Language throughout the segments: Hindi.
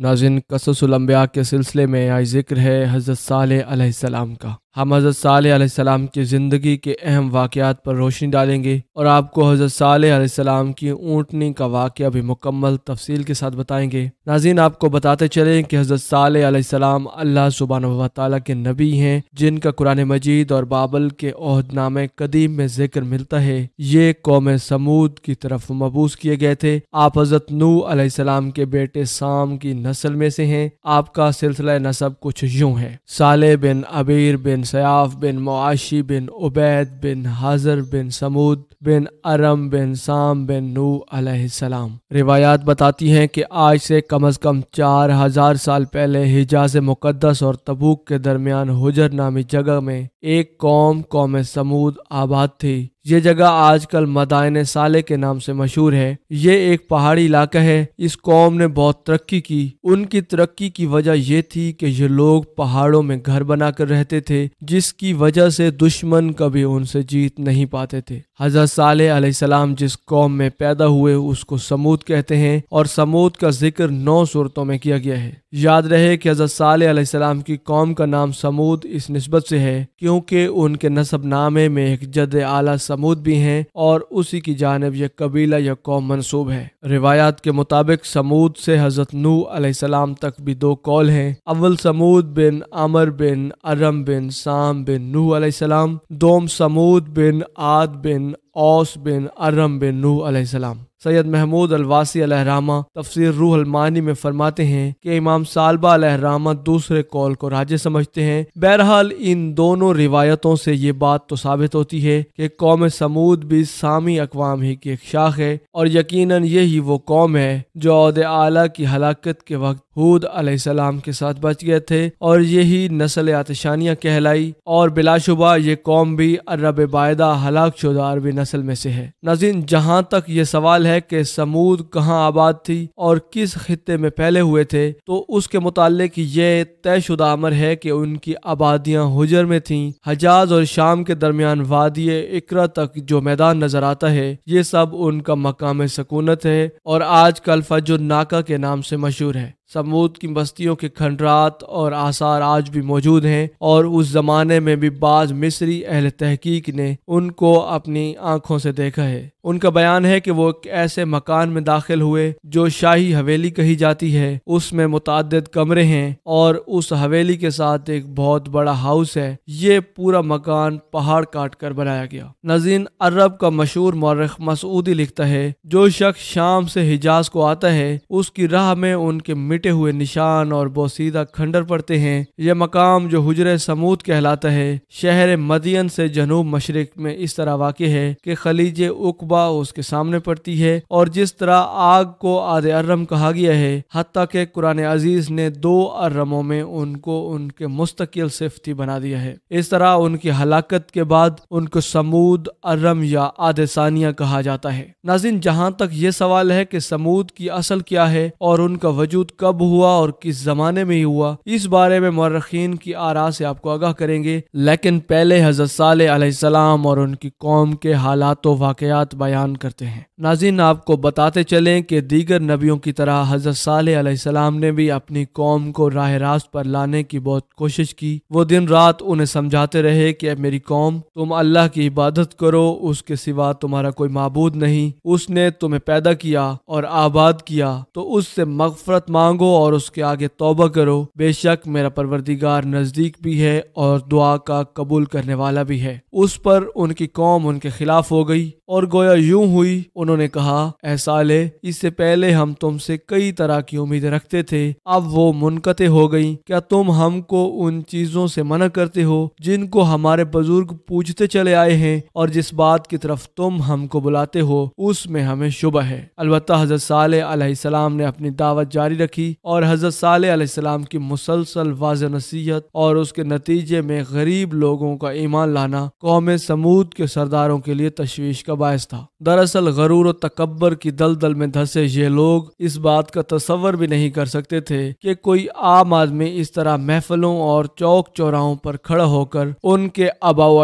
नाजिन कससलम्बिया के सिलसिले में आज जिक्र है हज़रत साल का हम हज़रत साल की ज़िंदगी के अहम वाक़ात पर रोशनी डालेंगे और आपको हज़रत साल की ऊँटनी का वाक़ भी मुकम्मल तफसील के साथ बताएंगे नाजीन आपको बताते चलें कि हज़रत साल अल्लाह सुबहान वाली के नबी हैं जिनका कुरान मजीद और बाबल के अहदनामे कदीम में जिक्र मिलता है ये कौम समूद की तरफ मबूस किए गए थे आप हज़रत नू आसमाम के बेटे साम की नस्ल में से हैं आपका सिलसिला नसब कुछ यूँ है साले बिन अबीर बिन बिन सयाफ बिन मुआशी बिन उबैद बिन हाजर बिन समूद बिन अरम बिन साम बिन नू अलैहिस्सलाम रिवायात बताती हैं कि आज से कम अज़ कम चार हज़ार साल पहले हिजाज मुकदस और तबूक के दरमियान हुजर नामी जगह में एक कौम कौम समूद आबाद थी ये जगह आजकल मदायन साले के नाम से मशहूर है ये एक पहाड़ी इलाका है इस कौम ने बहुत तरक्की की उनकी तरक्की की वजह यह थी कि ये लोग पहाड़ों में घर बनाकर रहते थे जिसकी वजह से दुश्मन कभी उनसे जीत नहीं पाते थे हजरत साले सलाम जिस कौम में पैदा हुए उसको समूद कहते हैं और समूद का जिक्र नौ सूरतों में किया गया है याद रहे कि हजरत साले सलाम की कौम का नाम समूद इस नस्बत से है कि क्योंकि उनके नसब नामे में एक जद आला समूद भी हैं और उसी की जानब यह कबीला या कौम मनसूब है रिवायात के मुताबिक समूद से हजरत नू सलाम तक भी दो कौल हैं अव्वल समूद बिन अमर बिन अरम बिन साम बिन नू सलाम दोम समूद बिन आद बिन औस बिन अरम बिन नू सलाम सैयद महमूद अलवासी अलहरामा तफसर रूह अलमानी में फरमाते हैं कि इमाम सालबा अलहरामा दूसरे कौल को राजे समझते हैं बहरहाल इन दोनों रिवायतों से ये बात तो साबित होती है कि कौम समूद भी सामी अकवाम ही की एक शाख है और यकीन यही वो कौम है जो अहद आला की हलाकत के वक्त हूद अलैहिस्सलाम के साथ बच गए थे और यही नस्ल आतशानिया कहलाई और बिलाशुबा ये कौम भी अरब बायदा हलाक शुदा अरबी नस्ल में से है नजीन जहाँ तक ये सवाल है कि समूद कहाँ आबाद थी और किस खत्े में फैले हुए थे तो उसके मुतालिक ये तयशुदा अमर है कि उनकी आबादियाँ हजर में थीं हजाज और शाम के दरमियान वादी इकरा तक जो मैदान नजर आता है ये सब उनका मकाम सकूनत है और आज कल फजुर नाका के नाम से मशहूर है समूद की बस्तियों के खंडरात और आसार आज भी मौजूद हैं और उस ज़माने में भी बाज़ मिस्री अहल तहकीक ने उनको अपनी आँखों से देखा है उनका बयान है कि वो एक ऐसे मकान में दाखिल हुए जो शाही हवेली कही जाती है उसमें मुतद कमरे हैं और उस हवेली के साथ एक बहुत बड़ा हाउस है ये पूरा मकान पहाड़ काट कर बनाया गया नजीन अरब का मशहूर मौरख मसूदी लिखता है जो शख्स शाम से हिजाज को आता है उसकी राह में उनके मिटे हुए निशान और बोसीदा खंडर पड़ते हैं यह मकाम जो हजर समूद कहलाता है शहर मदियन से जनूब मशरक में इस तरह वाक़ है कि खलीज उकब सुबह उसके सामने पड़ती है और जिस तरह आग को आधे अर्रम कहा गया है हती के कुरान अजीज ने दो अर्रमों में उनको उनके मुस्तकिल सिफती बना दिया है इस तरह उनकी हलाकत के बाद उनको समूद अर्रम या सानिया कहा जाता है नाजिन जहाँ तक ये सवाल है कि समूद की असल क्या है और उनका वजूद कब हुआ और किस जमाने में हुआ इस बारे में मर्रखीन की आरा से आपको आगाह करेंगे लेकिन पहले हजरत साल और उनकी कौम के हालात वाकयात बयान करते हैं नाजिन आपको बताते चलें कि दीगर नबियों की तरह हजरत सालम ने भी अपनी कौम को राह रास्त पर लाने की बहुत कोशिश की वो दिन रात उन्हें समझाते रहे कि मेरी कौम तुम अल्लाह की इबादत करो उसके सिवा तुम्हारा कोई मबूद नहीं उसने तुम्हें पैदा किया और आबाद किया तो उससे मगफरत मांगो और उसके आगे तोबा करो बेशक मेरा परवरदिगार नज़दीक भी है और दुआ का कबूल करने वाला भी है उस पर उनकी कौम उनके खिलाफ हो गई और गोया यूं हुई उन्होंने कहा ऐसा इससे पहले हम तुमसे कई तरह की उम्मीदें रखते थे अब वो मुनकते हो गई क्या तुम हमको उन चीजों से मना करते हो जिनको हमारे बुजुर्ग पूछते चले आए हैं और जिस बात की तरफ तुम हमको बुलाते हो उसमें हमें शुभ है अलबत् हजरत आलाम ने अपनी दावत जारी रखी और हजरत आलाम की मुसलसल वाज नसीहत और उसके नतीजे में गरीब लोगों का ईमान लाना कौम समूद के सरदारों के लिए तशवीश का बायस था दरअसल गरूर और तकबर की दलदल में धसे ये लोग इस बात का तस्वर भी नहीं कर सकते थे कि कोई आम आदमी इस तरह महफलों और चौक चौराहों पर खड़ा होकर उनके आबाव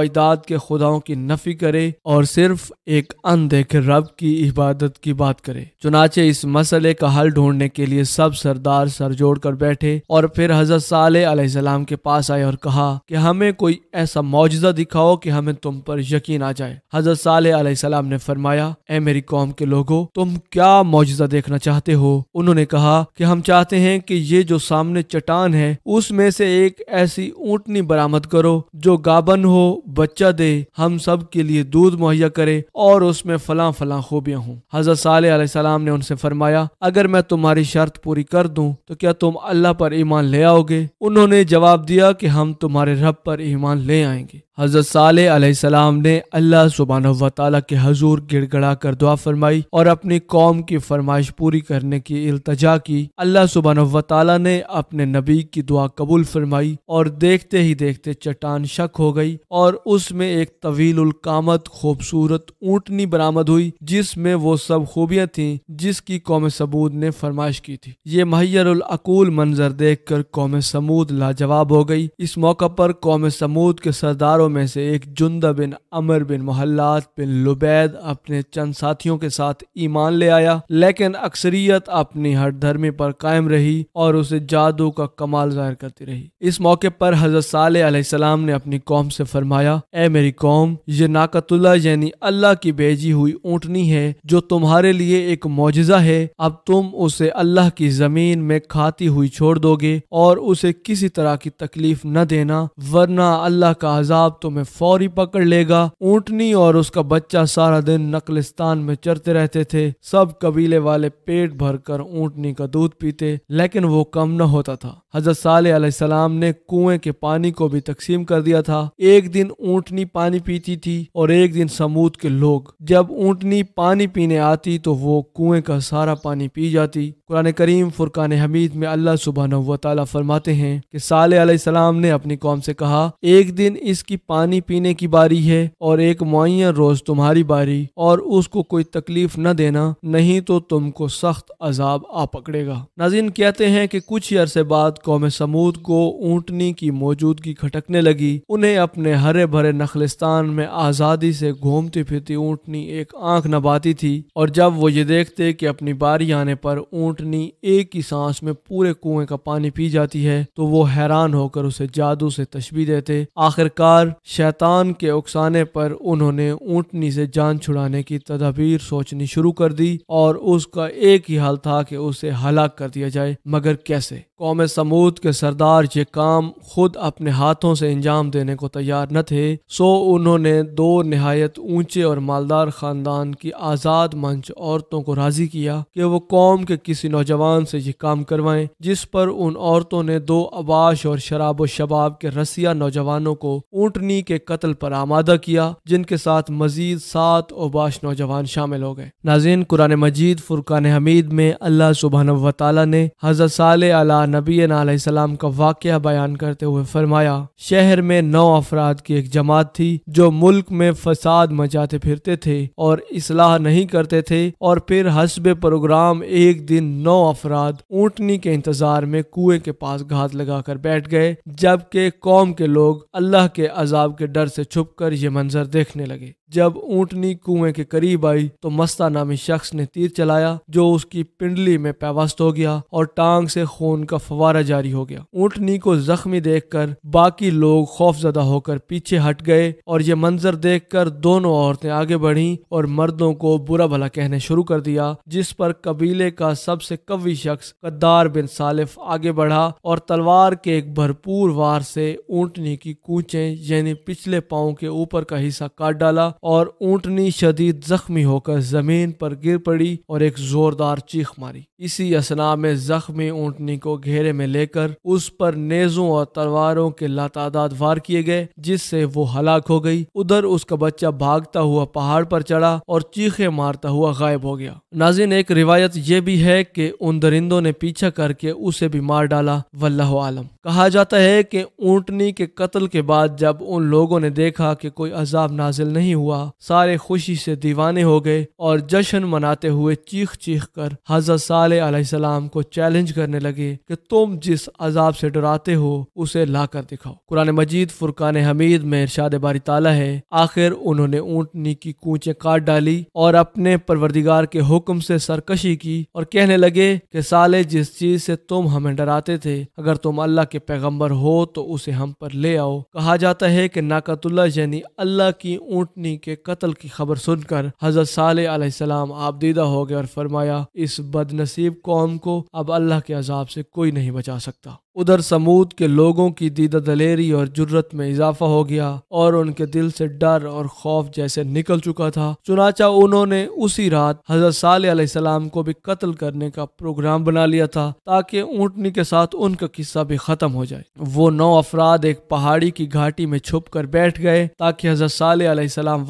के खुदाओं की नफी करे और सिर्फ एक अनदेख रब की इबादत की बात करे चुनाचे इस मसले का हल ढूंढने के लिए सब सरदार सर जोड़ कर बैठे और फिर हजरत साल के पास आए और कहा कि हमें कोई ऐसा मुआजा दिखाओ कि हमें तुम पर यकीन आ जाए हजरत साल सलाम ने फरमाया ए मेरी कौम के लोगो तुम क्या मुआजा देखना चाहते हो उन्होंने कहा कि हम चाहते हैं कि ये जो सामने चट्टान है उसमें से एक ऐसी ऊँटनी बरामद करो जो गाबन हो बच्चा दे हम सब के लिए दूध मुहैया करे और उसमें फला फला खूबियाँ हों हजरत साल सलाम ने उनसे फरमाया अगर मैं तुम्हारी शर्त पूरी कर दूँ तो क्या तुम अल्लाह पर ईमान ले आओगे उन्होंने जवाब दिया कि हम तुम्हारे रब पर ईमान ले आएंगे हजरत साल सलाम ने अल्लाह सुबहान तला के हजूर गिड़गड़ा कर दुआ फरमाई और अपनी कौम की फरमाइश पूरी करने की इल्तजा की अल्लाह सुबहान वाली ने अपने नबी की दुआ कबूल फरमाई और देखते ही देखते चट्टान शक हो गई और उसमें एक तवील उलकामत खूबसूरत ऊँटनी बरामद हुई जिसमें वो सब खूबियाँ थी जिसकी कौम सबूद ने फरमाइश की थी ये महियरकूल मंजर देख कर कौम समूद लाजवाब हो गई इस मौका पर कौम समूद के सरदारों में से एक जुंदा बिन अमर बिन मोहल्लात बिन लुब जुबैद अपने चंद साथियों के साथ ईमान ले आया लेकिन अक्सरियत अपनी हर धर्मी पर कायम रही और उसे जादू का कमाल जाहिर करती रही इस मौके पर हजरत सालम ने अपनी कौम से फरमाया ए मेरी कौम ये नाकतुल्ला यानी अल्लाह की भेजी हुई ऊँटनी है जो तुम्हारे लिए एक मुआजा है अब तुम उसे अल्लाह की जमीन में खाती हुई छोड़ दोगे और उसे किसी तरह की तकलीफ न देना वरना अल्लाह का अजाब तुम्हें फौरी पकड़ लेगा ऊँटनी और उसका बच्चा सारा दिन नकलिस्तान में चरते रहते थे सब कबीले वाले पेट भर कर ऊँटनी का दूध पीते लेकिन वो कम न होता था हजरत सलाम ने कुएं के पानी को भी तकसीम कर दिया था एक दिन ऊँटनी पानी पीती थी और एक दिन समूद के लोग जब ऊँटनी पानी पीने आती तो वो कुएं का सारा पानी पी जाती कुरान करीम फुरकान हमीद में अल्लाह सुबह तला फरमाते हैं कि साले सलाम ने अपनी कौम से कहा एक दिन इसकी पानी पीने की बारी है और एक मुन रोज तुम्हारी तुम्हारी बारी और उसको कोई तकलीफ न देना नहीं तो तुमको सख्त अजाब आ पकड़ेगा नाजिन कहते हैं कि कुछ ही अरसे बाद कौम समूद को ऊँटनी की मौजूदगी खटकने लगी उन्हें अपने हरे भरे नखलिस्तान में आज़ादी से घूमती फिरती ऊँटनी एक आंख नबाती थी और जब वो ये देखते कि अपनी बारी आने पर ऊँटनी एक ही सांस में पूरे कुएं का पानी पी जाती है तो वो हैरान होकर उसे जादू से तशबी देते आखिरकार शैतान के उकसाने पर उन्होंने ऊँटनी से जान छुड़ाने की तदाबीर सोचनी शुरू कर दी और उसका एक ही हल था कि उसे हलाक कर दिया जाए मगर कैसे कौम समूद के सरदार ये काम खुद अपने हाथों से अंजाम देने को तैयार न थे सो उन्होंने दो नहायत ऊंचे और मालदार खानदान की आज़ाद मंच औरतों को राजी किया कि वो कौम के किसी नौजवान से ये काम करवाएं जिस पर उन औरतों ने दो अबाश और शराब शबाब के रसिया नौजवानों को ऊँटनी के कत्ल पर आमादा किया जिनके साथ मजीद सात ओबाश नौजवान शामिल हो गए नाजीन कुरान मजीद फुरकान हमीद में अल्लाह सुबहान वाली ने हजरत साल अला नबी सलाम का वाक़ बयान करते हुए फरमाया शहर में नौ अफराद की एक जमात थी जो मुल्क में फसाद मचाते फिरते थे और इसलाह नहीं करते थे और फिर हसब प्रोग्राम एक दिन नौ अफराद ऊँटनी के इंतजार में कुएं के पास घात लगाकर बैठ गए जबकि कौम के लोग अल्लाह के अजाब के डर से छुप कर ये मंजर देखने लगे जब ऊंटनी कुएं के करीब आई तो मस्ता नामी शख्स ने तीर चलाया जो उसकी पिंडली में पैवस्त हो गया और टांग से खून का फवारा जारी हो गया ऊँटनी को जख्मी देखकर बाकी लोग खौफजदा होकर पीछे हट गए और ये मंजर देखकर दोनों औरतें आगे बढ़ी और मर्दों को बुरा भला कहने शुरू कर दिया जिस पर कबीले का सबसे कवि शख्स गद्दार बिन सालिफ आगे बढ़ा और तलवार के एक भरपूर वार से ऊंटनी की कूचे यानी पिछले पाओ के ऊपर का हिस्सा काट डाला और ऊंटनी शदीद जख्मी होकर जमीन पर गिर पड़ी और एक जोरदार चीख मारी इसी असना में जख्मी ऊंटनी को घेरे में लेकर उस पर नेजों और तलवारों के लातादाद वार किए गए जिससे वो हलाक हो गई उधर उसका बच्चा भागता हुआ पहाड़ पर चढ़ा और चीखे मारता हुआ गायब हो गया नाजिन एक रिवायत यह भी है कि उन दरिंदों ने पीछा करके उसे भी मार डाला वल्लाह आलम कहा जाता है कि ऊँटनी के कत्ल के बाद जब उन लोगों ने देखा कि कोई अजाब नाजिल नहीं हुआ सारे खुशी से दीवाने हो गए और जश्न मनाते हुए चीख चीख कर हजरत साल को चैलेंज करने लगे कि तुम जिस अजाब से डराते हो उसे ला कर दिखाओ कुरान मजीद फुरकान हमीद में इरशाद बारी ताला है आखिर उन्होंने ऊँटनी की कूचे काट डाली और अपने परवरदिगार के हुक्म से सरकशी की और कहने लगे कि साले जिस चीज से तुम हमें डराते थे अगर तुम अल्लाह के के पैगंबर हो तो उसे हम पर ले आओ कहा जाता है कि नाकतुल्ला यानी अल्लाह की ऊँटनी के कत्ल की खबर सुनकर हजरत सालेम आपदीदा हो गए और फरमाया इस बदनसीब कौम को अब अल्लाह के अजाब से कोई नहीं बचा सकता उधर समूद के लोगों की दीदा दलेरी और जुर्रत में इजाफा हो गया और उनके दिल से डर और खौफ जैसे निकल चुका था चुनाचा उन्होंने उसी रात हजरत साल को भी कत्ल करने का प्रोग्राम बना लिया था ताकि ऊँटनी के साथ उनका किस्सा भी खत्म हो जाए वो नौ अफराद एक पहाड़ी की घाटी में छुप कर बैठ गए ताकि हजरत साल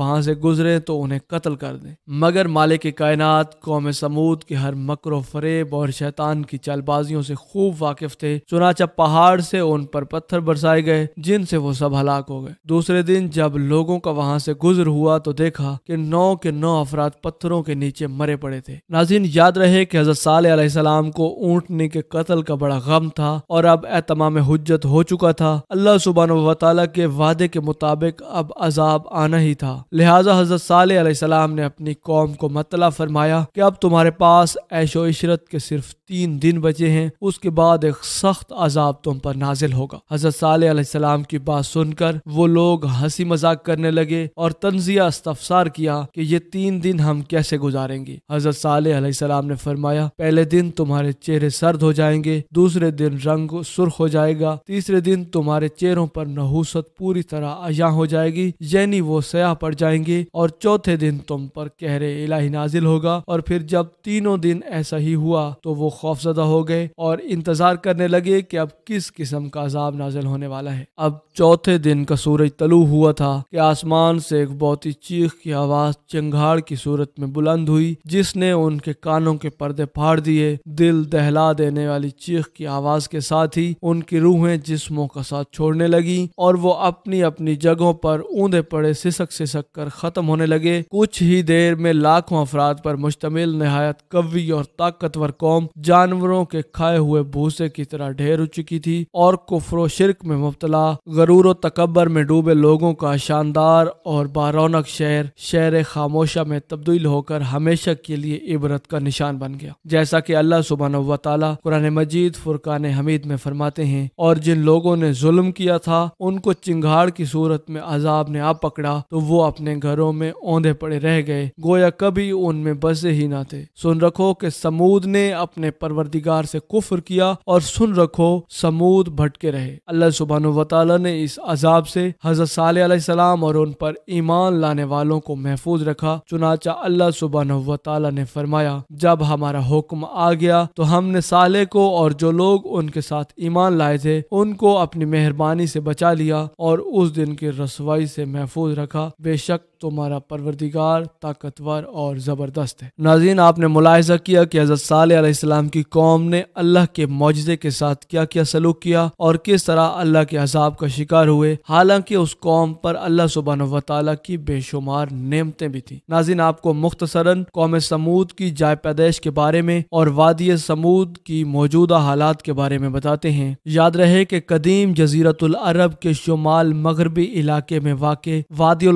वहाँ से गुजरे तो उन्हें कत्ल कर दें मगर मालिक कायनात कौम समूद के हर मकर फरेब और शैतान की चालबाजियों से खूब वाकिफ थे चुनाच चाचा पहाड़ से उन पर पत्थर बरसाए गए जिनसे वो सब हलाक हो गए दूसरे दिन जब लोगों का वहां से गुजर हुआ तो देखा कि नौ के नौ अफराद पत्थरों के नीचे मरे पड़े थे नाजिन याद रहे कि हजरत साल को ऊँटने के कत्ल का बड़ा गम था और अब एतमाम हजत हो चुका था अल्लाह सुबहान वाली के वादे के मुताबिक अब अजाब आना ही था लिहाजा हजरत साल ने अपनी कौम को मतला फरमाया कि अब तुम्हारे पास ऐशो इशरत के सिर्फ तीन दिन बचे हैं उसके बाद एक सख्त अजाब तुम पर नाजिल होगा हजरत साल की बात सुनकर वो लोग हंसी मजाक करने लगे और तंजिया इस्तफसार किया कि ये तीन दिन हम कैसे गुजारेंगे हजरत साल ने फरमाया पहले दिन तुम्हारे चेहरे सर्द हो जाएंगे दूसरे दिन रंग सुर्ख हो जाएगा तीसरे दिन तुम्हारे चेहरों पर नहूसत पूरी तरह अया हो जाएगी यानी वो सयाह पड़ जाएंगे और चौथे दिन तुम पर कहरे इलाही नाजिल होगा और फिर जब तीनों दिन ऐसा ही हुआ तो वो खौफजदा हो गए और इंतजार करने लगे कि अब किस किस्म का अजाब नाजिल होने वाला है अब चौथे दिन का सूरज तलु हुआ था कि आसमान से एक बहुत ही चीख की आवाज चंगाड़ की सूरत में बुलंद हुई जिसने उनके कानों के पर्दे फाड़ दिए दिल दहला देने वाली चीख की आवाज के साथ ही उनकी रूहें जिस्मों का साथ छोड़ने लगी और वो अपनी अपनी जगहों पर ऊंधे पड़े सिसक सिसक कर खत्म होने लगे कुछ ही देर में लाखों अफराद पर मुश्तमिल नहायत कवी और ताकतवर कौम जानवरों के खाए हुए भूसे की तरह ढेर रुचि चुकी थी और कुफर शिरक में मुबतला गरूर व तकबर में डूबे लोगों का शानदार और बारौनक शहर शहर खामोशा में तब्दील होकर हमेशा के लिए इबरत का निशान बन गया जैसा की अल्लाह सुबहान वाली कुरान मजीद फुरकान हमीद में फरमाते हैं और जिन लोगों ने जुल्म किया था उनको चिंगाड़ की सूरत में अजाब ने आ पकड़ा तो वो अपने घरों में औंधे पड़े रह गए गोया कभी उनमें बसे ही ना थे सुन रखो कि समूद ने अपने परवरदिगार से कुफर किया और सुन रखो समूद भटके रहे अल्लाह सुबहान वाली ने इस अजाब से हजरत सलाम और उन पर ईमान लाने वालों को महफूज रखा चुनाचा अल्लाह सुबहान वाली ने फरमाया जब हमारा हुक्म आ गया तो हमने साले को और जो लोग उनके साथ ईमान लाए थे उनको अपनी मेहरबानी से बचा लिया और उस दिन की रसवाई से महफूज रखा बेशक तुम्हारा परवरदिगार ताकतवर और ज़बरदस्त है नाजीन आपने मुलाहजा किया कि हज़रत साल की कौम ने अल्लाह के मुआजे के साथ क्या क्या सलूक किया और किस तरह अल्लाह के अजाब का शिकार हुए हालांकि उस कौम पर अल्लाह सुबहान वाली की बेशुमार नेमतें भी थी नाजीन आपको मुख्तसरन कौम समूद की जाय पैदाइश के बारे में और वादी समूद की मौजूदा हालात के बारे में बताते हैं याद रहे कि कदीम जजीरतुल अरब के शुमाल मगरबी इलाके में वाक़ वादी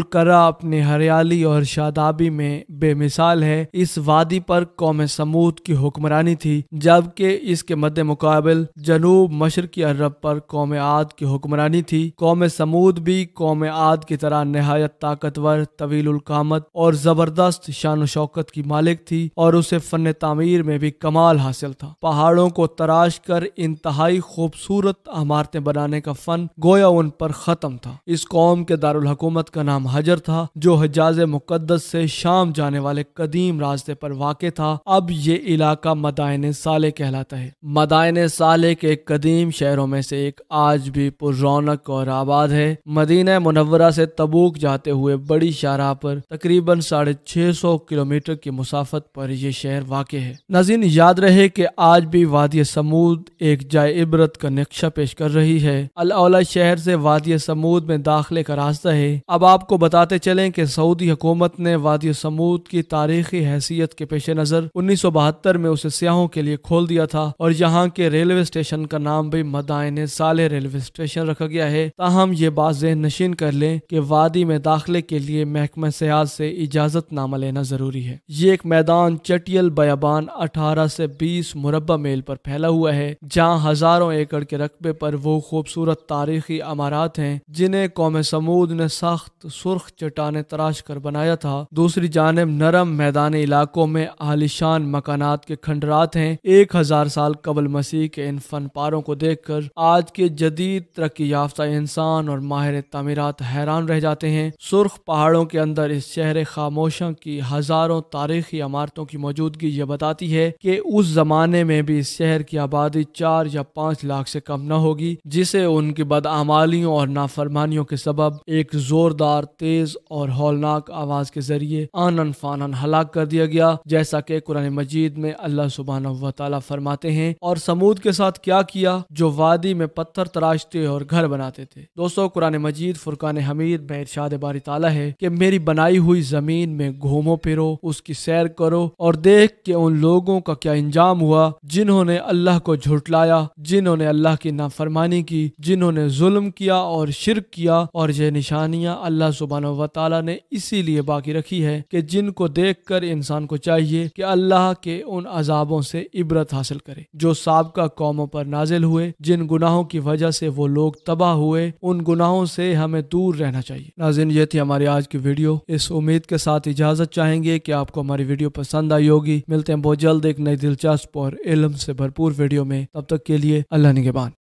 अपने अपनी हरियाली और शादाबी में बेमिसाल है इस वादी पर कौम समूद की हुक्मरानी थी जबकि इसके मद्द मुकाबल जनूब मशरकी अरब पर कौम आद की हुक्मरानी थी कौम समूद भी कौम आद की तरह नहायत ताकतवर तवीलकामत और ज़बरदस्त शान शौकत की मालिक थी और उसे फ़न तमीर में भी कमाल हासिल था पहाड़ों को तराश कर इंतहाई खूबसूरत इमारतें बनाने का फ़न गोया उन पर ख़त्म था इस कौम के दारकूमत का नाम हजर था जो हजाज मुकदस से शाम जाने वाले कदीम रास्ते पर वाक़ था अब ये इलाका मदायन साले कहलाता है मदायन साले के कदीम शहरों में से एक आज भी पुरौनक और आबाद है मदीना मुनवरा से तबूक जाते हुए बड़ी शाहरा पर तकरीबन साढ़े छह सौ किलोमीटर की मुसाफत पर यह शहर वाक़ है नजीन याद रहे कि आज भी वादिय समूद एक जाय इबरत का नक्शा पेश कर रही है अलाउला शहर से वादिय समूद में दाखिले का रास्ता है अब आपको बताते चलें कि सऊदी हुकूमत ने वादी समूद की तारीखी हैसियत के पेश नज़र उन्नीस सौ बहत्तर में उसे सियाहों के लिए खोल दिया था और यहाँ के रेलवे स्टेशन का नाम भी मदायन साले रेलवे स्टेशन रखा गया है ताहम ये बात जहन नशीन कर लें कि वादी में दाखिले के लिए महकमा सियाज से इजाज़त नामा लेना ज़रूरी है ये एक मैदान चटियल बयाबान अठारह से बीस मुरबा मेल पर फैला हुआ है जहाँ हजारों एकड़ के रकबे पर वो खूबसूरत तारीखी अमारात हैं जिन्हें कौम समूद ने सख्त सुर्ख चटाने ने तराश कर बनाया था दूसरी जानब नरम मैदानी इलाकों में आलिशान मकानात के खंडरात हैं एक हजार साल कबल मसीह के इन पारों को देख कर आज के जदीद तरक्की याफ्ता इंसान और माहिर तमीरत हैरान रह जाते हैं सुर्ख पहाड़ों के अंदर इस शहर खामोशों की हजारों तारीखी इमारतों की मौजूदगी ये बताती है कि उस जमाने में भी इस शहर की आबादी चार या पाँच लाख से कम न होगी जिसे उनकी बदआमालियों और नाफरमानियों के सबब एक जोरदार तेज और हौलनाक आवाज के जरिए आनन फानन हलाक कर दिया गया जैसा की कुरान मजीद में अल्लाह सुबहान तला फरमाते हैं और समूद के साथ क्या किया जो वादी में पत्थर तराशते और घर बनाते थे दोस्तों कुरान मजीद फुरकान हमीद में इर्शाद बारी ताला है की मेरी बनाई हुई जमीन में घूमो फिरो उसकी सैर करो और देख के उन लोगों का क्या इंजाम हुआ जिन्होंने अल्लाह को झुटलाया जिन्होंने अल्लाह की नाफरमानी की जिन्होंने जुल्म किया और शिरक किया और यह निशानियाँ अल्लाह सुबहान वाली ने इसीलिए बाकी रखी है कि जिनको देख कर इंसान को चाहिए कि अल्लाह के उन अजाबों से इबरत हासिल करे जो सबका कौमों पर नाजिल हुए जिन गुनाहों की वजह से वो लोग तबाह हुए उन गुनाहों से हमें दूर रहना चाहिए नाजिन ये थी हमारी आज की वीडियो इस उम्मीद के साथ इजाजत चाहेंगे कि आपको हमारी वीडियो पसंद आई होगी मिलते हैं बहुत जल्द एक नई दिलचस्प और इलम से भरपूर वीडियो में तब तक के लिए अल्लाह निगेबान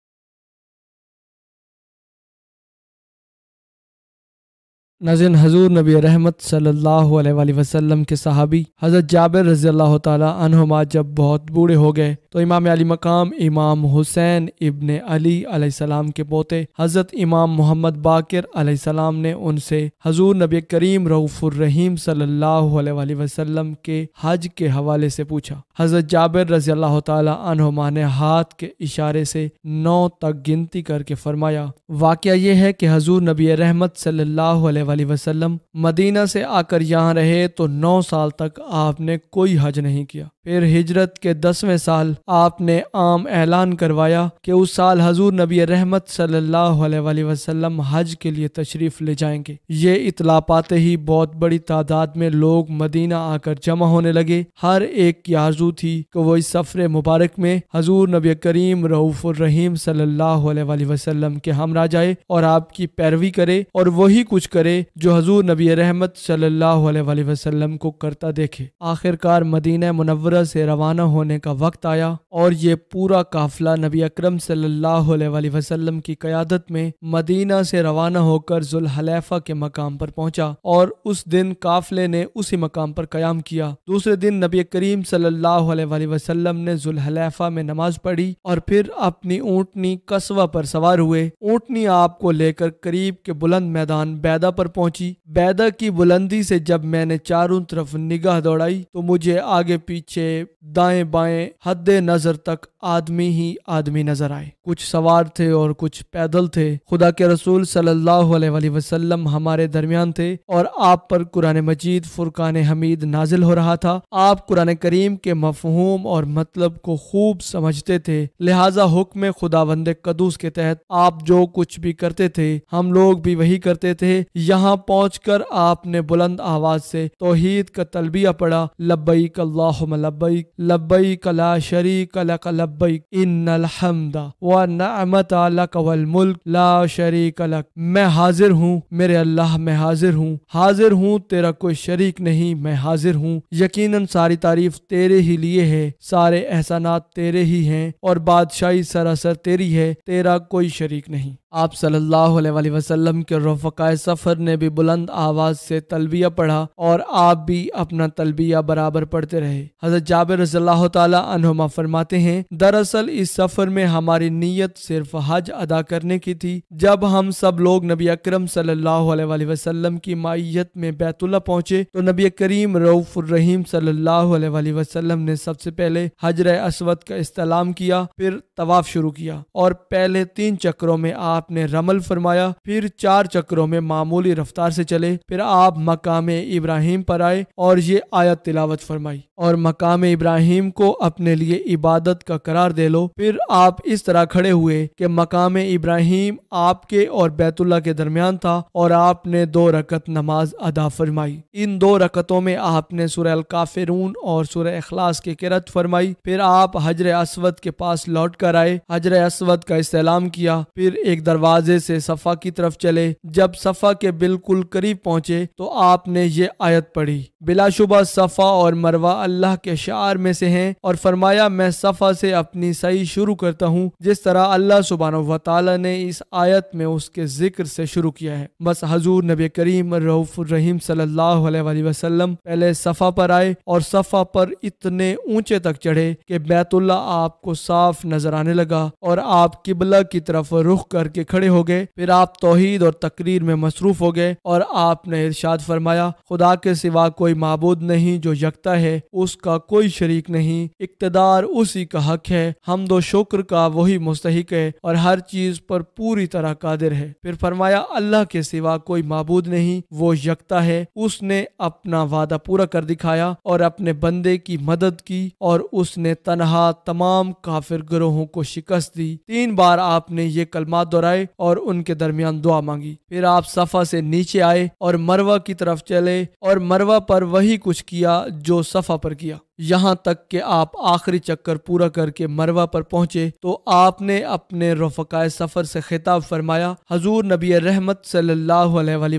नजन हजूर नबी रहमत सल्लल्लाहु अलैहि वसल्लम के सहाबी हज़रत जाबिर रज़ी अल्लाह तहुमा जब बहुत बूढ़े हो गए तो इमाम अली मकाम इमाम हुसैन इबन अली सलाम के पोते हज़रत इमाम मोहम्मद बाकर सलाम ने उनसे हजूर नबी करीम रऊफ़ुररहीम सल्लल्लाहु अलैहि वसल्लम के हज के हवाले से पूछा हज़रत जाबिर रज़ी अल्लाह तहुमा ने हाथ के इशारे से नौ तक गिनती करके फरमाया वाक़ यह है कि हजूर नबी रहमत सल्ला वसल्लम मदीना से आकर यहाँ रहे तो नौ साल तक आपने कोई हज नहीं किया फिर हिजरत के दसवें साल आपने आम ऐलान करवाया कि उस साल हजूर नबी रहमत सल्लल्लाहु अलैहि वसल्लम हज के लिए तशरीफ ले जाएंगे ये इतला पाते ही बहुत बड़ी तादाद में लोग मदीना आकर जमा होने लगे हर एक की आजू थी कि वो इस सफर मुबारक में हजूर नबी करीम रऊफ़ुररहीम सल्लल्लाहु अलैहि वसल्लम के हमरा जाए और आपकी पैरवी करे और वही कुछ करे जो हजूर नबी रहमत सल्लल्लाहु अलैहि वसल्लम को करता देखे आखिरकार मदीना मुनवर उम्र से रवाना होने का वक्त आया और ये पूरा काफिला नबी अक्रम वसल्लम की क़्यादत में मदीना से रवाना होकर जुल्हलेफा के मकाम पर पहुंचा और उस दिन काफिले ने उसी मकाम पर क्याम किया दूसरे दिन नबी करीम सल्लल्लाहु अलैहि ने में नमाज पढ़ी और फिर अपनी ऊँटनी कस्बा पर सवार हुए ऊँटनी आपको लेकर करीब के बुलंद मैदान बैदा पर पहुंची बैदा की बुलंदी से जब मैंने चारों तरफ निगाह दौड़ाई तो मुझे आगे पीछे नीचे दाएं बाएं हद नजर तक आदमी ही आदमी नजर आए कुछ सवार थे और कुछ पैदल थे खुदा के रसूल सल्लल्लाहु अलैहि वसल्लम हमारे दरमियान थे और आप पर कुरान मजीद फुरकान हमीद नाजिल हो रहा था आप कुरान करीम के मफहूम और मतलब को खूब समझते थे लिहाजा हुक्म खुदा वंद कदूस के तहत आप जो कुछ भी करते थे हम लोग भी वही करते थे यहाँ पहुँच आपने बुलंद आवाज से तोहहीद का तलबिया पढ़ा लब्बई कल लब्बैक लब्बैक ला शरीक लक लब्बैक इन्नल हम्दा व नअमत लक वल मुल्क ला शरीक लक मैं हाजिर हूँ मेरे अल्लाह मैं हाजिर हूँ हाजिर हूँ तेरा कोई शरीक नहीं मैं हाजिर हूँ यकीनन सारी तारीफ तेरे ही लिए है सारे एहसानात तेरे ही है और बादशाही सरासर तेरी है तेरा कोई शरीक नहीं आप सल्लल्लाहु अलैहि वसल्लम के रफ़ाए सफ़र ने भी बुलंद आवाज़ से तलबिया पढ़ा और आप भी अपना तलबिया बराबर पढ़ते रहे हज़रत जाबिर ताला तहुमा फरमाते हैं दरअसल इस सफ़र में हमारी नीयत सिर्फ हज अदा करने की थी जब हम सब लोग नबी अक्रम वसल्लम की माइत में बैतुल्ला पहुँचे तो नबी करीम रऊफ़ुररहीम सल्लल्लाहु अलैहि वसल्लम ने सबसे पहले हजर असवद का इस्तलाम किया फिर तवाफ़ शुरू किया और पहले तीन चक्रों में आप आपने रमल फरमाया फिर चार चक्रों में मामूली रफ्तार से चले फिर आप मकाम इब्राहिम पर आए और ये आयत तिलावत फरमाई और मकाम इब्राहिम को अपने लिए इबादत का करार दे लो फिर आप इस तरह खड़े हुए कि मकाम इब्राहिम आपके और बैतुल्ला के दरमियान था और आपने दो रकत नमाज अदा फरमाई इन दो रकतों में आपने सुरह काफिरून और सुर अखलास की किरत फरमाई फिर आप हजर असवद के पास लौट कर आए हजर असवद का इस्तेलाम किया फिर एक दरवाजे से सफा की तरफ चले जब सफा के बिल्कुल करीब पहुंचे तो आपने ये आयत पढ़ी बिलाशुबा सफा और मरवा अल्लाह के शार में से हैं और फरमाया मैं सफा से अपनी सही शुरू करता हूँ जिस तरह अल्लाह सुबहान वाली ने इस आयत में उसके जिक्र से शुरू किया है बस हजूर नबी करीम रहीम सल्लल्लाहु पहले सफा पर आए और सफा पर इतने ऊंचे तक चढ़े कि बैतुल्ला आपको साफ नजर आने लगा और आप किबला की तरफ रुख करके के खड़े हो गए फिर आप तोहहीद और तकरीर में मसरूफ हो गए और आपने इर्शाद फरमाया खुदा के सिवा कोई मबूद नहीं जो यकता है उसका कोई शरीक नहीं इकतदार उसी का हक है हम दो शुक्र का वही मुस्तक है और हर चीज पर पूरी तरह कादिर है फिर फरमाया अल्लाह के सिवा कोई मबूद नहीं वो यकता है उसने अपना वादा पूरा कर दिखाया और अपने बंदे की मदद की और उसने तनहा तमाम काफिर ग्रोहों को शिकस्त दी तीन बार आपने ये कलमा दोहराया आए और उनके दरमियान दुआ मांगी फिर आप सफ़ा से नीचे आए और मरवा की तरफ चले और मरवा पर वही कुछ किया जो सफ़ा पर किया यहाँ तक कि आप आखिरी चक्कर पूरा करके मरवा पर पहुंचे तो आपने अपने रफकाय सफ़र से खिताब फरमाया हजूर नबी रहमत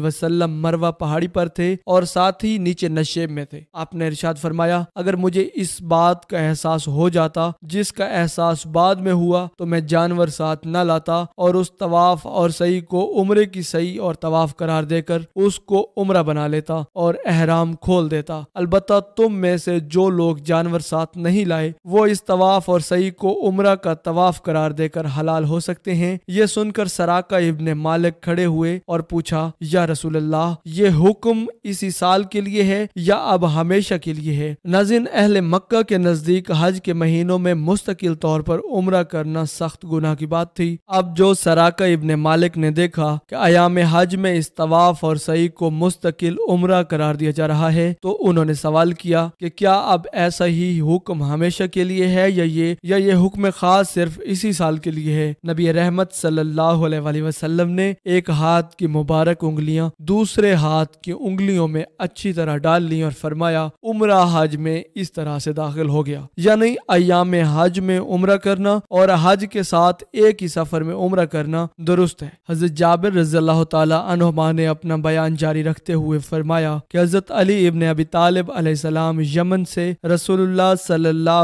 वसल्लम मरवा पहाड़ी पर थे और साथ ही नीचे नशेब में थे आपने इरशाद फरमाया अगर मुझे इस बात का एहसास हो जाता जिसका एहसास बाद में हुआ तो मैं जानवर साथ न लाता और उस तवाफ और सही को उम्र की सही और तवाफ करार देकर उसको उम्र बना लेता और अहराम खोल देता अलबत् तुम में से जो लोग लोग जानवर साथ नहीं लाए वो इस तवाफ और सई को उम्र का तवाफ करार देकर हलाल हो सकते हैं ये सुनकर सराका इब्न मालिक खड़े हुए और पूछा या रसूल अल्लाह ये हुक्म इसी साल के लिए है या अब हमेशा के लिए है नजिन अहल मक्का के नजदीक हज के महीनों में मुस्तकिल तौर पर उम्र करना सख्त गुना की बात थी अब जो सराका इब्न मालिक ने देखा कि आयाम हज में इस तवाफ और सई को मुस्तकिल उम्र करार दिया जा रहा है तो उन्होंने सवाल किया कि क्या अब ऐसा ही हुक्म हमेशा के लिए है या ये या ये हुक्म खास सिर्फ इसी साल के लिए है नबी रहमत सल्लल्लाहु अलैहि वसल्लम ने एक हाथ की मुबारक उंगलियां दूसरे हाथ की उंगलियों में अच्छी तरह डाल ली और फरमाया उम्र हज में इस तरह से दाखिल हो गया यानी अयाम हज में उम्र करना और हज के साथ एक ही सफर में उम्र करना दुरुस्त है हजरत जाबिर रजील्ला ने अपना बयान जारी रखते हुए फरमाया कि हजरत अली इबन अबी तालिब अलैहिस्सलाम यमन से रसोल्ला सल्ला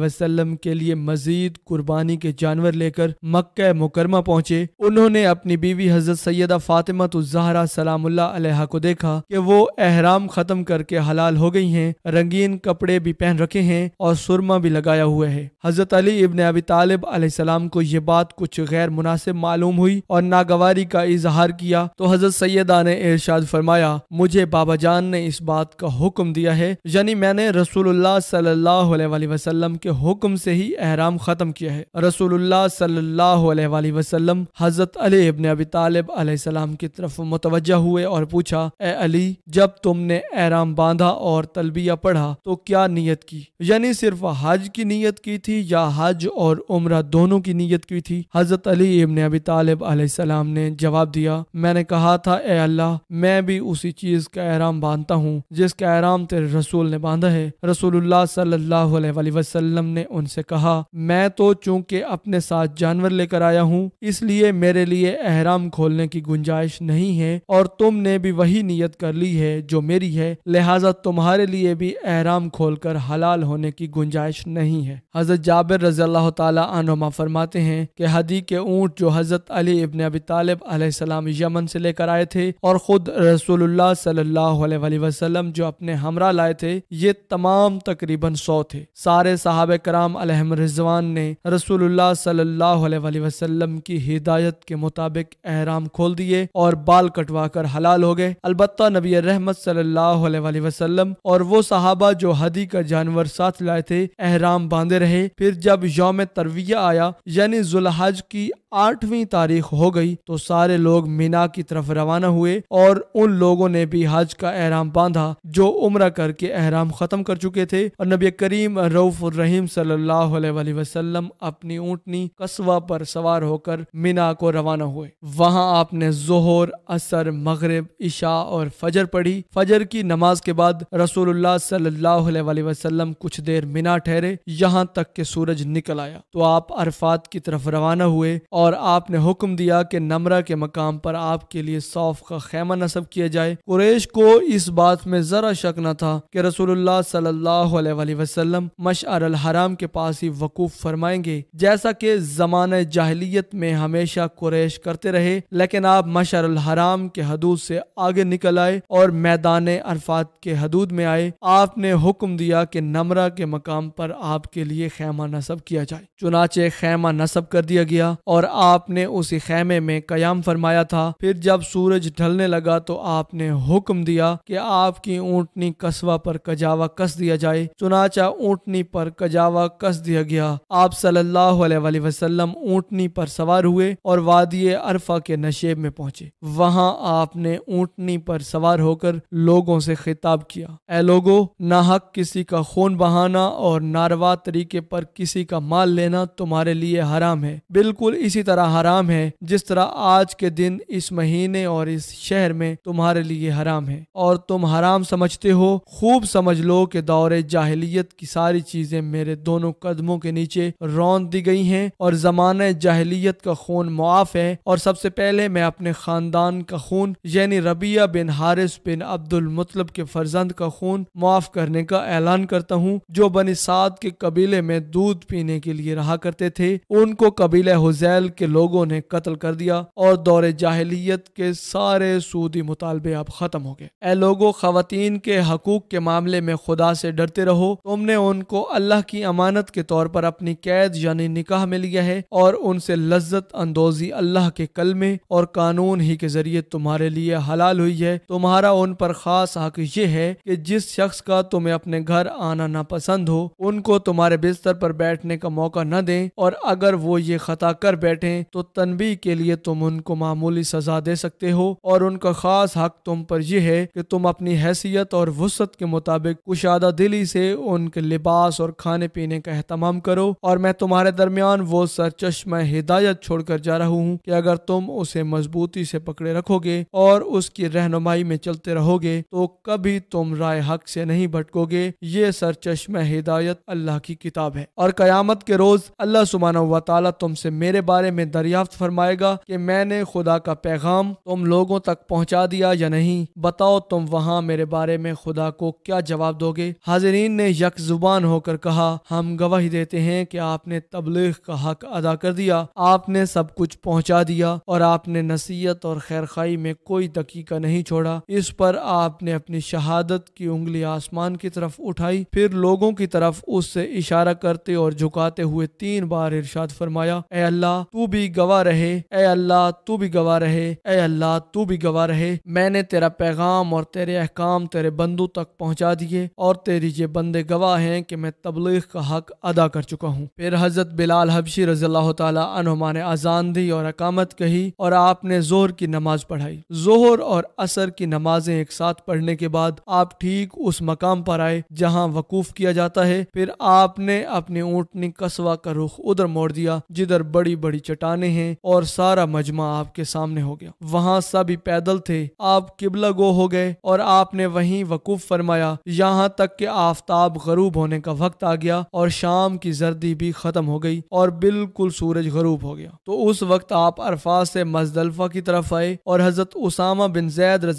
वसलम के लिए मजीद कुर्बानी के जानवर लेकर मक्का मुकरमा पहुंचे उन्होंने अपनी बीवी हजरत सैदा फातिमा जहरा सलामुल्ला को देखा कि वो एहराम खत्म करके हलाल हो गई हैं रंगीन कपड़े भी पहन रखे हैं और सुरमा भी लगाया हुआ है हजरत अली इबन अबी तालिब सलाम को ये बात कुछ गैर मुनासिब मालूम हुई और नागवारी का इजहार किया तो हजरत सैदा ने इर्शाद फरमाया मुझे बाबा जान ने इस बात का हुक्म दिया है यानी मैंने रसूल रसूलुल्लाह सल्लल्लाहु अलैहि वसल्लम के हुक्म से ही अहराम ख़त्म किया है रसूलुल्लाह सल्लल्लाहु अलैहि वसल्लम हज़रत अली इबन अबी तालिब अलैहिस्सलाम की तरफ मुतवजह हुए और पूछा ए अली जब तुमने अहराम बांधा और तलबिया पढ़ा तो क्या नीयत की यानी सिर्फ हज की नीयत की थी या हज और उम्र दोनों की नीयत की थी हज़रत अली इबन अबी तालिब अलैहिस्सलाम ने जवाब दिया मैंने कहा था ए अल्लाह मैं भी उसी चीज़ का अहराम बांधता हूँ जिसका अहराम तेरे रसूल ने बांधा है रसूलुल्लाह सल्लल्लाहु अलैहि वसल्लम ने उनसे कहा मैं तो चूंकि अपने साथ जानवर लेकर आया हूँ इसलिए मेरे लिए अहराम खोलने की गुंजाइश नहीं है और तुमने भी वही नीयत कर ली है जो मेरी है लिहाजा तुम्हारे लिए भी अहराम कर हलाल होने की गुंजाइश नहीं है हजरत जाबिर रजी अल्लाह तमा फरमाते हैं कि हदी के ऊँट जो हजरत अली इबन अबी तालब सलाम यमन से लेकर आए थे और खुद रसूलुल्लाह सल्लल्लाहु अलैहि वसल्लम जो अपने हमरा लाए थे ये तमाम तमाम तकरीबन सौ थे सारे साहब कराम अलहम रिजवान ने रसूलुल्लाह सल्लल्लाहु अलैहि वसल्लम की हिदायत के मुताबिक एहराम खोल दिए और बाल कटवा कर हलाल हो गए अलबत् नबी रहमत सल्लल्लाहु अलैहि वसल्लम और वो साहबा जो हदी का जानवर साथ लाए थे एहराम बांधे रहे फिर जब योम तरविया आया यानी जुलहज की आठवीं तारीख हो गई तो सारे लोग मीना की तरफ रवाना हुए और उन लोगों ने भी हज का एहराम बांधा जो उम्र करके एहराम खत्म कर चुके थे और नबी करीम रऊफ रहीम सल्लल्लाहु अलैहि वसल्लम अपनी ऊँटनी कस्बा पर सवार होकर मीना को रवाना हुए वहाँ आपने जोहर असर मगरब इशा और फजर पढ़ी फजर की नमाज के बाद रसूलुल्लाह सल्लल्लाहु अलैहि कुछ देर मीना ठहरे यहाँ तक के सूरज निकल आया तो आप अरफात की तरफ रवाना हुए और आपने हुक्म दिया कि नमरा के मकाम पर आपके लिए सौफ का खेमा नस्ब किया जाए कुरेश को इस बात में ज़रा शक न था कि रसूलुल्लाह सल्लल्लाहु अलैहि वसल्लम मशअर हराम के पास ही वकूफ़ फरमाएंगे जैसा कि जमाने जाहलीत में हमेशा कुरेश करते रहे लेकिन आप अल हराम के हदूद से आगे निकल आए और मैदान अरफात के हदूद में आए आपने हुक्म दिया कि नमरा के मकाम पर आपके लिए खेमा नसब किया जाए चुनाचे खेमा नसब कर दिया गया और आपने उसी खेमे में कयाम फरमाया था फिर जब सूरज ढलने लगा तो आपने हुक्म दिया कि आपकी ऊँटनी कस्बा पर कजावा कस दिया जाए चुनाचा ऊँटनी पर कजावा कस दिया गया आप सल्लल्लाहु अलैहि वसल्लम ऊँटनी पर सवार हुए और वादी अरफा के नशेब में पहुंचे वहाँ आपने ऊँटनी पर सवार होकर लोगों से खिताब किया ए लोगो नाहक किसी का खून बहाना और नारवा तरीके पर किसी का माल लेना तुम्हारे लिए हराम है बिल्कुल इसी इसी तरह हराम है जिस तरह आज के दिन इस महीने और इस शहर में तुम्हारे लिए हराम है और तुम हराम समझते हो खूब समझ लो कि दौरे जाहलीत की सारी चीजें मेरे दोनों कदमों के नीचे रौन दी गई हैं और जमाने जाहलीत का खून मुआफ है और सबसे पहले मैं अपने खानदान का खून यानी रबिया बिन हारिस बिन अब्दुल मुतलब के फर्जंद का खून मुआफ करने का ऐलान करता हूँ जो साद के कबीले में दूध पीने के लिए रहा करते थे उनको कबीले हुजैल के लोगों ने कत्ल कर दिया और दौरे जाहलीत के सारे सूदी मुतालबे अब खत्म हो गए ए लोगो खातन के हकूक के मामले में खुदा से डरते रहो तुमने उनको अल्लाह की अमानत के तौर पर अपनी कैद यानी निकाह में लिया है और उनसे लज्जत अंदोजी अल्लाह के कलमे और कानून ही के जरिए तुम्हारे लिए हलाल हुई है तुम्हारा उन पर खास हक ये है कि जिस शख्स का तुम्हें अपने घर आना ना पसंद हो उनको तुम्हारे बिस्तर पर बैठने का मौका न दें और अगर वो ये खता कर बैठ बैठे तो तनबी के लिए तुम उनको मामूली सजा दे सकते हो और उनका खास हक तुम पर यह है कि तुम अपनी हैसियत और वसत के मुताबिक कुशादा दिली से उनके लिबास और खाने पीने का अहतमाम करो और मैं तुम्हारे दरमियान वो सरचश्मा हिदायत छोड़कर जा रहा हूँ कि अगर तुम उसे मजबूती से पकड़े रखोगे और उसकी रहनुमाई में चलते रहोगे तो कभी तुम राय हक से नहीं भटकोगे ये सरचश्मा हिदायत अल्लाह की किताब है और कयामत के रोज अल्लाह सुबाना वाली तुमसे मेरे बारे बारे में दरियाफ्त फरमाएगा कि मैंने खुदा का पैगाम तुम लोगों तक पहुँचा दिया या नहीं बताओ तुम वहाँ मेरे बारे में खुदा को क्या जवाब दोगे हाजरीन ने यक जुबान होकर कहा हम गवाही देते हैं कि आपने तबलीग का हक अदा कर दिया आपने सब कुछ पहुँचा दिया और आपने नसीहत और खैर खाई में कोई दकीका नहीं छोड़ा इस पर आपने अपनी शहादत की उंगली आसमान की तरफ उठाई फिर लोगों की तरफ उससे इशारा करते और झुकाते हुए तीन बार इर्शाद फरमाया अल्लाह तू भी गवाह रहे ए अल्लाह तू भी गवाह रहे ए अल्लाह तू भी गवाह रहे मैंने तेरा पैगाम और तेरे अहकाम तेरे बंदू तक पहुंचा दिए और तेरी ये बंदे गवाह हैं कि मैं तबलीग का हक अदा कर चुका हूँ फिर हजरत बिलाल हबशी रजी ने आजान दी और अकामत कही और आपने जोहर की नमाज पढ़ाई जोहर और असर की नमाजें एक साथ पढ़ने के बाद आप ठीक उस मकाम पर आए जहाँ वकूफ किया जाता है फिर आपने अपने ऊँटनी कस्बा का रुख उधर मोड़ दिया जिधर बड़ी बड़ी बड़ी चट्टाने हैं और सारा मजमा आपके सामने हो गया वहाँ सभी पैदल थे आप किबला गो हो गए और आपने वहीं वकूफ फरमाया यहाँ तक के आफ्ताब गरूब होने का वक्त आ गया और शाम की जर्दी भी खत्म हो गई और बिल्कुल सूरज गरूब हो गया तो उस वक्त आप अरफाज से मजदलफा की तरफ आए और हजरत उसामा बिन जैद रजी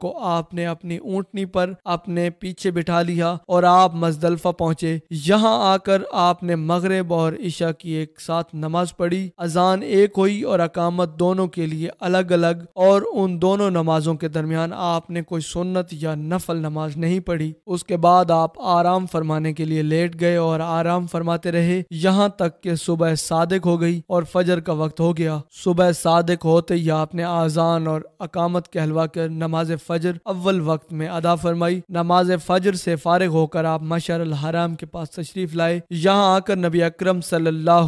को आपने अपनी ऊँटनी पर अपने पीछे बिठा लिया और आप मजदलफा पहुंचे यहाँ आकर आपने मगरब और ईशा की एक साथ नमाज नमाज पढ़ी अजान एक हुई और अकामत दोनों के लिए अलग अलग और उन दोनों नमाजों के दरमियान आपने कोई सुन्नत या नफल नमाज नहीं पढ़ी उसके बाद आप आराम फरमाने के लिए लेट गए और आराम फरमाते रहे यहाँ तक के सुबह सादक हो गई और फजर का वक्त हो गया सुबह सादक होते ही आपने आजान और अकामत कहलवा कर नमाज फजर अव्वल वक्त में अदा फरमाई नमाज फजर से फारिग होकर आप मशर हराम के पास तशरीफ लाए यहाँ आकर नबी अक्रम सल्लाह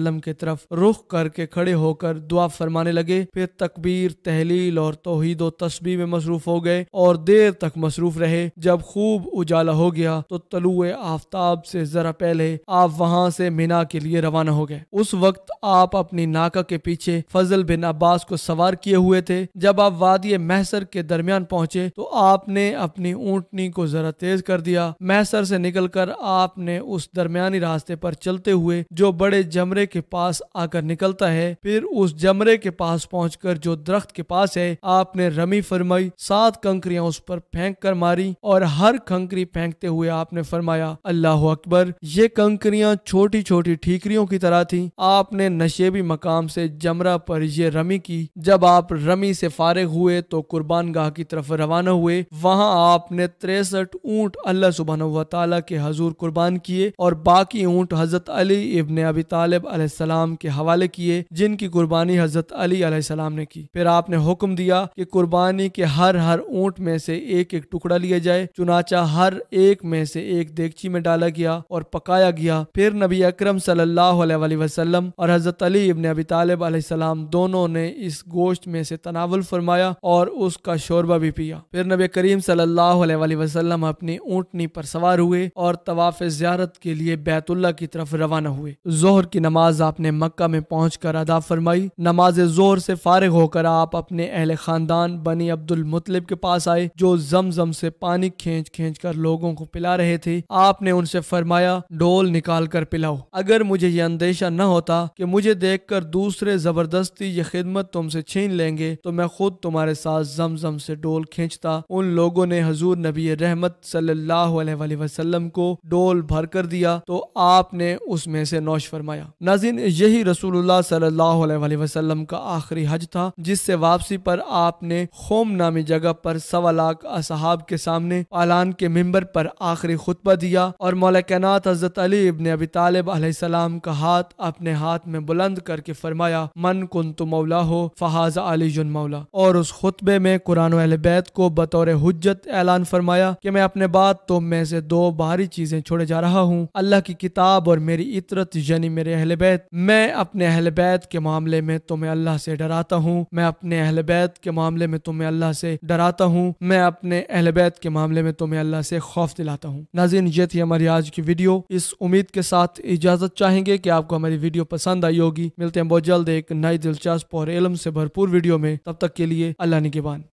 वसल्लम के तरफ रुख करके खड़े होकर दुआ फरमाने लगे फिर तकबीर तहलील और तोहद तस्बी में मसरूफ हो गए और देर तक मसरूफ रहे जब खूब उजाला हो गया तो तलु आफ्ताब से जरा पहले आप वहाँ से मीना के लिए रवाना हो गए उस वक्त आप अपनी नाका के पीछे फजल बिन अब्बास को सवार किए हुए थे जब आप वादी महसर के दरमियान पहुंचे तो आपने अपनी ऊँटनी को जरा तेज कर दिया महसर से निकलकर आपने उस दरमियानी रास्ते पर चलते हुए जो बड़े जमरे के पास आकर निकलता है फिर उस जमरे के पास पहुंचकर जो दरख्त के पास है आपने रमी फरमाई सात कंकरियां उस पर फेंक कर मारी और हर कंकरी फेंकते हुए आपने फरमाया अल्लाह अकबर ये कंकरियां छोटी छोटी ठीकरियों की तरह थी आपने नशेबी मकाम से जमरा पर यह रमी की जब आप रमी से फारिग हुए तो कुर्बान गाह की तरफ रवाना हुए वहाँ आपने तिरसठ ऊँट अल्लाह सुबहान के हजूर कुर्बान किए और बाकी ऊँट हजरत अली इबन अबी तालब अलैहिस्सलाम के हवाले किए जिनकी कुर्बानी हजरत अली अलैहिस्सलाम ने की फिर आपने हुक्म दिया कि कुर्बानी के हर हर ऊँट में से एक एक टुकड़ा लिया जाए चुनाचा हर एक में से एक देगची में डाला गया और पकाया गया फिर नबी अक्रम सल्लाम और हजरत अली इबन अबी तालब सलाम दोनों ने इस गोश्त में से तनावल फरमाया और उसका शोरबा भी पिया फिर नबी करीम सल्लल्लाहु अलैहि वसल्लम अपनी ऊँटनी पर सवार हुए और तवाफ़ ज्यारत के लिए बैतुल्ला की तरफ रवाना हुए जोहर की नमाज नमाज आपने मक्का में पहुँच कर अदा फरमाई नमाज जोर से फारिग होकर आप अपने अहल खानदान बनी अब्दुल मुतलिब के पास आए जो जमजम से पानी खींच खींच कर लोगों को पिला रहे थे आपने उनसे फरमाया डोल निकाल कर पिलाओ अगर मुझे ये अंदेशा न होता कि मुझे देख कर दूसरे जबरदस्ती ये खिदमत तुमसे छीन लेंगे तो मैं खुद तुम्हारे साथ जमजम से डोल खींचता उन लोगों ने हजूर नबी रहमत सल्लल्लाहु को डोल भर कर दिया तो आपने उसमें से नौश फरमाया न नाजिन यही रसूलुल्लाह सल्लल्लाहु अलैहि वसल्लम का आखिरी हज था जिससे वापसी पर आपने खोम नामी जगह पर सवा लाख असहाब के सामने पालान के मेम्बर पर आखिरी खुतबा दिया और मौला कैनात हजरत अली इबन अबी तालिब सलाम का हाथ अपने हाथ में बुलंद करके फरमाया मन कुन तो मौला हो फहाज अली जुन मौला और उस खुतबे में कुरान बैत को बतौर हजत ऐलान फरमाया कि मैं अपने बाद तुम तो में से दो बाहरी चीजें छोड़े जा रहा हूँ अल्लाह की किताब और मेरी इतरत यानी मेरे अहल बैत मैं अपने अहल बैत के मामले में तुम्हें अल्लाह से डराता हूँ मैं अपने अहल बैत के मामले में तुम्हें अल्लाह से डराता हूँ मैं अपने अहल बैत के मामले में तुम्हें अल्लाह से खौफ दिलाता हूँ नाजिन ये थी हमारी आज की वीडियो इस उम्मीद के साथ इजाजत चाहेंगे की आपको हमारी वीडियो पसंद आई होगी मिलते हैं बहुत जल्द एक नई दिलचस्प और इलम से भरपूर वीडियो में तब तक के लिए अल्लाह निगेबान